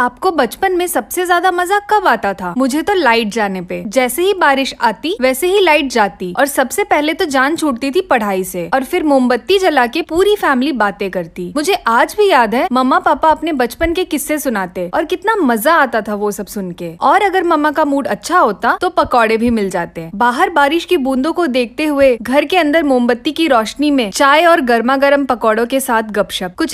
आपको बचपन में सबसे ज्यादा मजा कब आता था मुझे तो लाइट जाने पे जैसे ही बारिश आती वैसे ही लाइट जाती और सबसे पहले तो जान छूटती थी पढ़ाई से और फिर मोमबत्ती जला के पूरी फैमिली बातें करती मुझे आज भी याद है मम्मा पापा अपने बचपन के किस्से सुनाते और कितना मजा आता था वो सब सुन के और अगर मम्मा का मूड अच्छा होता तो पकौड़े भी मिल जाते बाहर बारिश की बूंदों को देखते हुए घर के अंदर मोमबत्ती की रोशनी में चाय और गर्मा गर्म के साथ गपशप कुछ